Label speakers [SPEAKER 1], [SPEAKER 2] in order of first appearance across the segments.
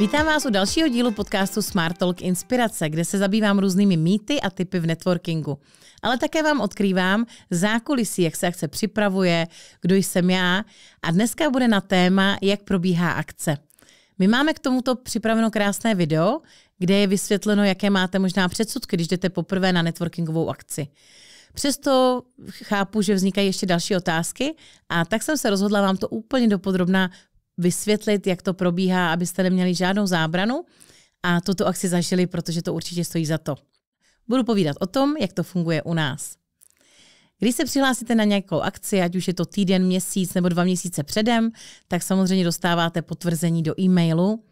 [SPEAKER 1] Vítám vás u dalšího dílu podcastu Smart Talk Inspirace, kde se zabývám různými mýty a typy v networkingu. Ale také vám odkrývám zákulisí, jak se akce připravuje, kdo jsem já a dneska bude na téma, jak probíhá akce. My máme k tomuto připraveno krásné video, kde je vysvětleno, jaké máte možná předsudky, když jdete poprvé na networkingovou akci. Přesto chápu, že vznikají ještě další otázky a tak jsem se rozhodla vám to úplně dopodrobná vysvětlit, jak to probíhá, abyste neměli žádnou zábranu a tuto akci zažili, protože to určitě stojí za to. Budu povídat o tom, jak to funguje u nás. Když se přihlásíte na nějakou akci, ať už je to týden, měsíc nebo dva měsíce předem, tak samozřejmě dostáváte potvrzení do e-mailu.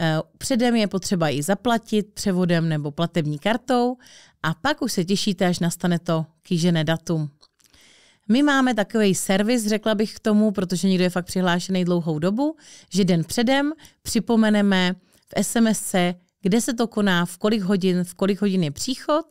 [SPEAKER 1] Eh, předem je potřeba i zaplatit převodem nebo platební kartou a pak už se těšíte, až nastane to kýžené datum. My máme takový servis, řekla bych k tomu, protože někdo je fakt přihlášený dlouhou dobu, že den předem připomeneme v SMS, kde se to koná, v kolik hodin, v kolik hodin je příchod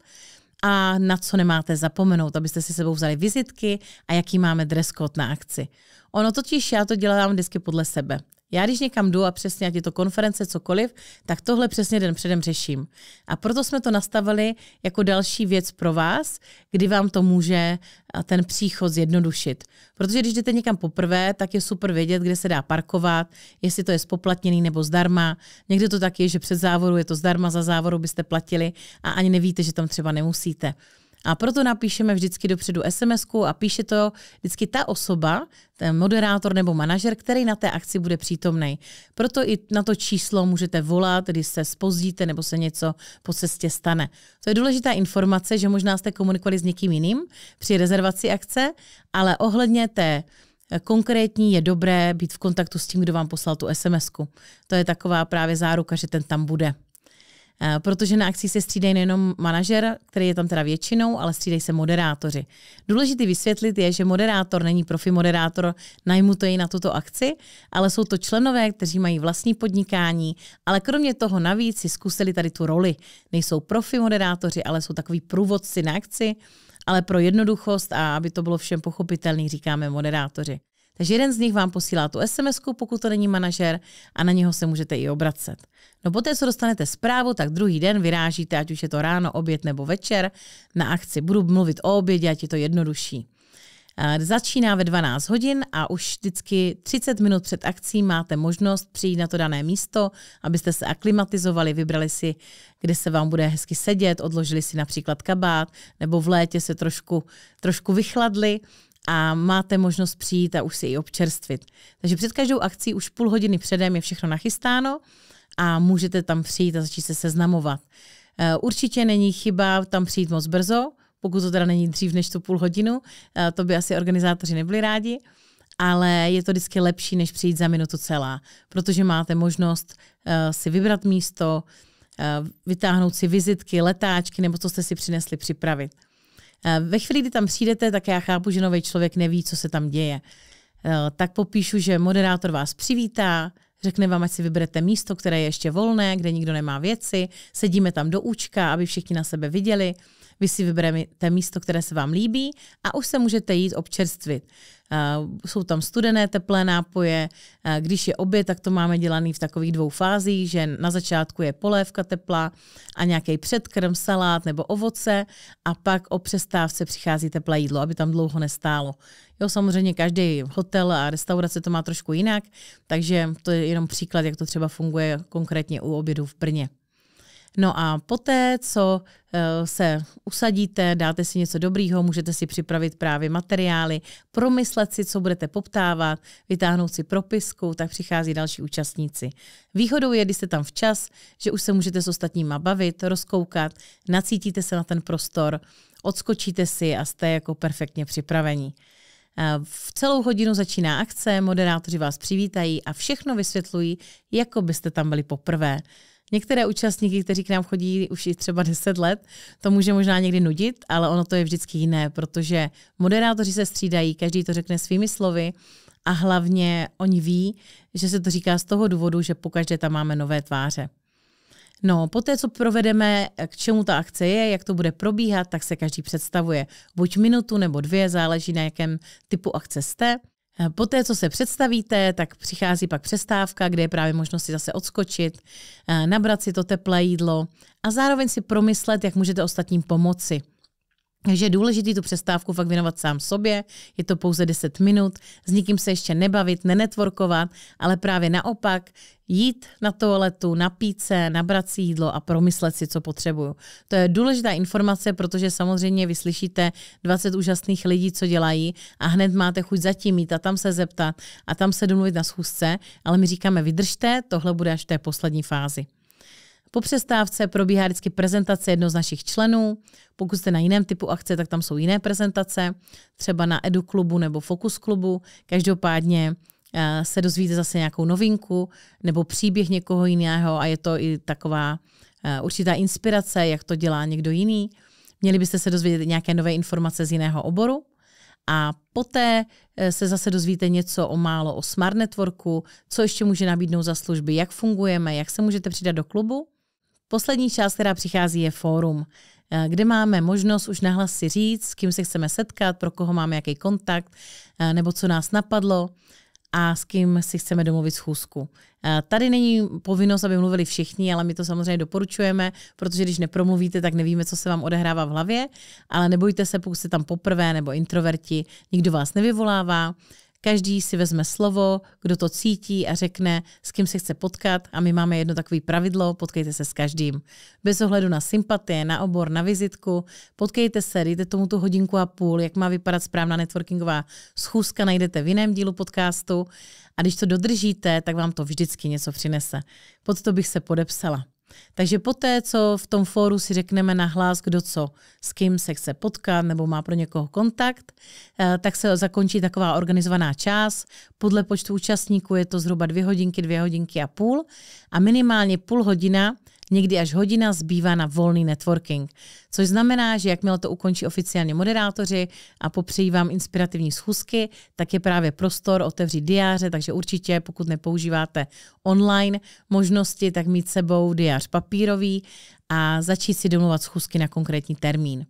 [SPEAKER 1] a na co nemáte zapomenout, abyste si sebou vzali vizitky a jaký máme dress code na akci. Ono totiž já to dělám vždycky podle sebe. Já když někam jdu a přesně, ať je to konference, cokoliv, tak tohle přesně den předem řeším. A proto jsme to nastavili jako další věc pro vás, kdy vám to může ten příchod zjednodušit. Protože když jdete někam poprvé, tak je super vědět, kde se dá parkovat, jestli to je spoplatněný nebo zdarma. Někde to tak je, že před závoru je to zdarma, za závoru byste platili a ani nevíte, že tam třeba nemusíte. A proto napíšeme vždycky dopředu sms a píše to vždycky ta osoba, ten moderátor nebo manažer, který na té akci bude přítomný. Proto i na to číslo můžete volat, když se spozdíte nebo se něco po cestě stane. To je důležitá informace, že možná jste komunikovali s někým jiným při rezervaci akce, ale ohledně té eh, konkrétní je dobré být v kontaktu s tím, kdo vám poslal tu sms -ku. To je taková právě záruka, že ten tam bude. Eh, protože na akci se střídají nejenom manažer, který je tam teda většinou, ale střídají se moderátoři. Důležité vysvětlit je, že moderátor není profi moderátor to najmutý na tuto akci, ale jsou to členové, kteří mají vlastní podnikání, ale kromě toho navíc si zkusili tady tu roli. Nejsou profi moderátoři, ale jsou takový průvodci na akci, ale pro jednoduchost a aby to bylo všem pochopitelný, říkáme moderátoři. Takže jeden z nich vám posílá tu SMS, pokud to není manažer, a na něho se můžete i obracet. No poté, co dostanete zprávu, tak druhý den vyrážíte, ať už je to ráno, oběd nebo večer, na akci. Budu mluvit o obědě, ať je to jednodušší. Eh, začíná ve 12 hodin a už vždycky 30 minut před akcí máte možnost přijít na to dané místo, abyste se aklimatizovali, vybrali si, kde se vám bude hezky sedět, odložili si například kabát, nebo v létě se trošku, trošku vychladli a máte možnost přijít a už si ji občerstvit. Takže před každou akcí už půl hodiny předem je všechno nachystáno a můžete tam přijít a začít se seznamovat. Eh, určitě není chyba tam přijít moc brzo, pokud to teda není dřív než tu půl hodinu, eh, to by asi organizátoři nebyli rádi, ale je to vždycky lepší, než přijít za minutu celá, protože máte možnost eh, si vybrat místo, vytáhnout si vizitky, letáčky nebo co jste si přinesli připravit. Eh, ve chvíli, kdy tam přijdete, tak já chápu, že nový člověk neví, co se tam děje. Eh, tak popíšu, že moderátor vás přivítá, řekne vám, ať si vyberete místo, které je ještě volné, kde nikdo nemá věci, sedíme tam do účka, aby všichni na sebe viděli. Vy si vyberete místo, které se vám líbí a už se můžete jít občerstvit. Eh, jsou tam studené, teplé nápoje. Eh, když je oběd, tak to máme dělaný v takových dvou fázích, že na začátku je polévka teplá a nějaký předkrm, salát nebo ovoce a pak o přestávce přichází teplé jídlo, aby tam dlouho nestálo. Jo, samozřejmě každý hotel a restaurace to má trošku jinak, takže to je jenom příklad, jak to třeba funguje konkrétně u obědu v Brně. No a poté, co eh, se usadíte, dáte si něco dobrýho, můžete si připravit právě materiály, promyslet si, co budete poptávat, vytáhnout si propisku, tak přichází další účastníci. Výhodou je, když jste tam včas, že už se můžete s ostatníma bavit, rozkoukat, nacítíte se na ten prostor, odskočíte si a jste jako perfektně připravení. Eh, v celou hodinu začíná akce, moderátoři vás přivítají a všechno vysvětlují, jako byste tam byli poprvé. Některé účastníky, kteří k nám chodí už i třeba 10 let, to může možná někdy nudit, ale ono to je vždycky jiné, protože moderátoři se střídají, každý to řekne svými slovy a hlavně oni ví, že se to říká z toho důvodu, že pokaždé tam máme nové tváře. No, po té, co provedeme, k čemu ta akce je, jak to bude probíhat, tak se každý představuje. Buď minutu nebo dvě, záleží na jakém typu akce jste. Poté, co se představíte, tak přichází pak přestávka, kde je právě možnost si zase odskočit, eh, nabrat si to teplé jídlo a zároveň si promyslet, jak můžete ostatním pomoci. Takže je důležité tu přestávku fakt věnovat sám sobě, je to pouze 10 minut, s nikým se ještě nebavit, nenetworkovat, ale právě naopak jít na toaletu, napít se, nabrat si jídlo a promyslet si, co potřebuju. To je důležitá informace, protože samozřejmě vyslyšíte 20 úžasných lidí, co dělají a hned máte chuť zatím jít a tam se zeptat a tam se domluvit na schůzce, ale my říkáme vydržte, tohle bude až v té poslední fázi. Po přestávce probíhá vždycky prezentace jednoho z našich členů. Pokud jste na jiném typu akce, tak tam jsou jiné prezentace, třeba na Edu klubu nebo Focus klubu. Každopádně eh, se dozvíte zase nějakou novinku nebo příběh někoho jiného a je to i taková eh, určitá inspirace, jak to dělá někdo jiný. Měli byste se dozvědět nějaké nové informace z jiného oboru a poté eh, se zase dozvíte něco o málo o Smart Networku, co ještě může nabídnout za služby, jak fungujeme, jak se můžete přidat do klubu Poslední část, která přichází, je fórum, eh, kde máme možnost už nahlas si říct, s kým se chceme setkat, pro koho máme jaký kontakt, eh, nebo co nás napadlo a s kým si chceme domluvit schůzku. Eh, tady není povinnost, aby mluvili všichni, ale my to samozřejmě doporučujeme, protože když nepromluvíte, tak nevíme, co se vám odehrává v hlavě, ale nebojte se, pokud jste tam poprvé nebo introverti, nikdo vás nevyvolává, Každý si vezme slovo, kdo to cítí a řekne, s kým se chce potkat a my máme jedno takové pravidlo, potkejte se s každým. Bez ohledu na sympatie, na obor, na vizitku, potkejte se, dejte tomu tu hodinku a půl, jak má vypadat správná networkingová schůzka, najdete v jiném dílu podcastu a když to dodržíte, tak vám to vždycky něco přinese. Pod to bych se podepsala. Takže poté, co v tom fóru si řekneme nahlas, kdo co, s kým se chce potkat nebo má pro někoho kontakt, eh, tak se zakončí taková organizovaná část. Podle počtu účastníků je to zhruba dvě hodinky, dvě hodinky a půl a minimálně půl hodina Někdy až hodina zbývá na volný networking, což znamená, že jakmile to ukončí oficiálně moderátoři a popřejí vám inspirativní schůzky, tak je právě prostor otevřít diáře, takže určitě, pokud nepoužíváte online možnosti, tak mít sebou diář papírový a začít si domluvat schůzky na konkrétní termín.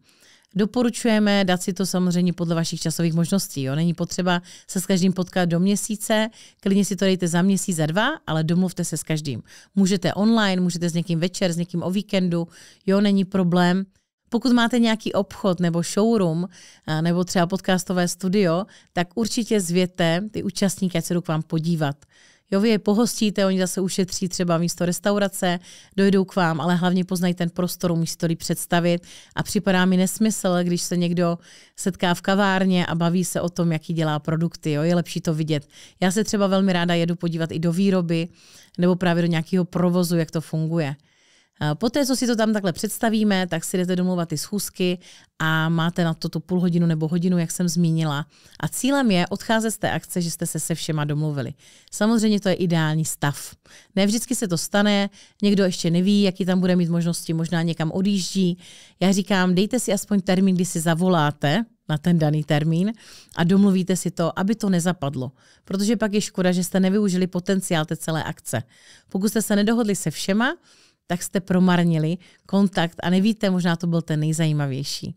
[SPEAKER 1] Doporučujeme dát si to samozřejmě podle vašich časových možností. Jo? Není potřeba se s každým potkat do měsíce, klidně si to dejte za měsíc, za dva, ale domluvte se s každým. Můžete online, můžete s někým večer, s někým o víkendu, jo, není problém. Pokud máte nějaký obchod nebo showroom nebo třeba podcastové studio, tak určitě zvěte ty účastníky, ať se jdu k vám podívat. Jo, vy je pohostíte, oni zase ušetří třeba místo restaurace, dojdou k vám, ale hlavně poznají ten prostor, umí si to líp představit. A připadá mi nesmysl, když se někdo setká v kavárně a baví se o tom, jaký dělá produkty. Jo, je lepší to vidět. Já se třeba velmi ráda jedu podívat i do výroby nebo právě do nějakého provozu, jak to funguje. Eh, poté, co si to tam takhle představíme, tak si jdete domluvat ty schůzky a máte na to tu půl hodinu nebo hodinu, jak jsem zmínila. A cílem je odcházet z té akce, že jste se se všema domluvili. Samozřejmě to je ideální stav. Ne vždycky se to stane, někdo ještě neví, jaký tam bude mít možnosti, možná někam odjíždí. Já říkám, dejte si aspoň termín, kdy si zavoláte, na ten daný termín a domluvíte si to, aby to nezapadlo. Protože pak je škoda, že jste nevyužili potenciál té celé akce. Pokud jste se nedohodli se všema, tak jste promarnili kontakt a nevíte, možná to byl ten nejzajímavější.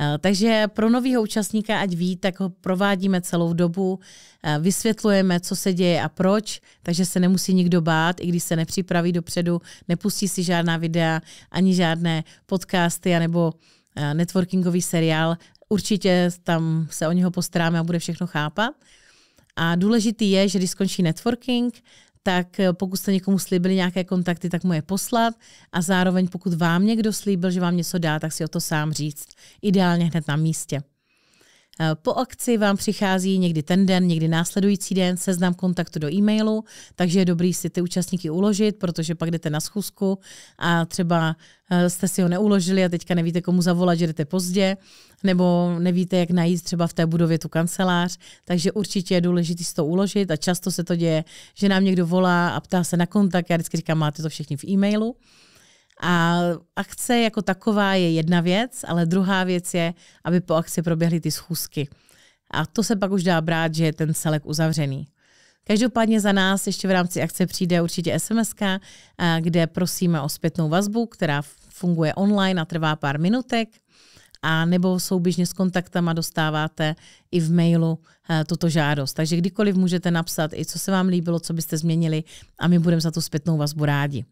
[SPEAKER 1] Eh, takže pro nového účastníka, ať ví, tak ho provádíme celou dobu, eh, vysvětlujeme, co se děje a proč, takže se nemusí nikdo bát, i když se nepřipraví dopředu, nepustí si žádná videa, ani žádné podcasty, anebo eh, networkingový seriál. Určitě tam se o něho postaráme a bude všechno chápat. A důležitý je, že když skončí networking, tak eh, pokud jste někomu slíbili nějaké kontakty, tak mu je poslat a zároveň pokud vám někdo slíbil, že vám něco dá, tak si o to sám říct. Ideálně hned na místě. Eh, po akci vám přichází někdy ten den, někdy následující den seznam kontaktu do e-mailu, takže je dobrý si ty účastníky uložit, protože pak jdete na schůzku a třeba eh, jste si ho neuložili a teďka nevíte, komu zavolat, že jdete pozdě, nebo nevíte, jak najít třeba v té budově tu kancelář, takže určitě je důležité si to uložit a často se to děje, že nám někdo volá a ptá se na kontakt, já vždycky říkám, máte to všichni v e-mailu. A akce jako taková je jedna věc, ale druhá věc je, aby po akci proběhly ty schůzky. A to se pak už dá brát, že je ten celek uzavřený. Každopádně za nás ještě v rámci akce přijde určitě SMS, kde prosíme o zpětnou vazbu, která funguje online a trvá pár minutek. A nebo souběžně s kontaktama dostáváte i v mailu e, tuto žádost. Takže kdykoliv můžete napsat i co se vám líbilo, co byste změnili a my budeme za tu zpětnou vazbu rádi.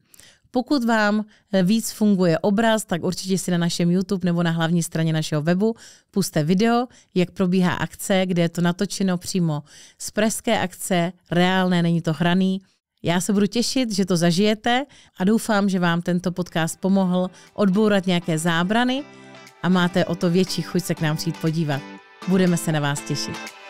[SPEAKER 1] Pokud vám eh, víc funguje obraz, tak určitě si na našem YouTube nebo na hlavní straně našeho webu puste video, jak probíhá akce, kde je to natočeno přímo z pražské akce, reálné, není to hraný. Já se budu těšit, že to zažijete a doufám, že vám tento podcast pomohl odbourat nějaké zábrany a máte o to větší chuť se k nám přijít podívat. Budeme se na vás těšit.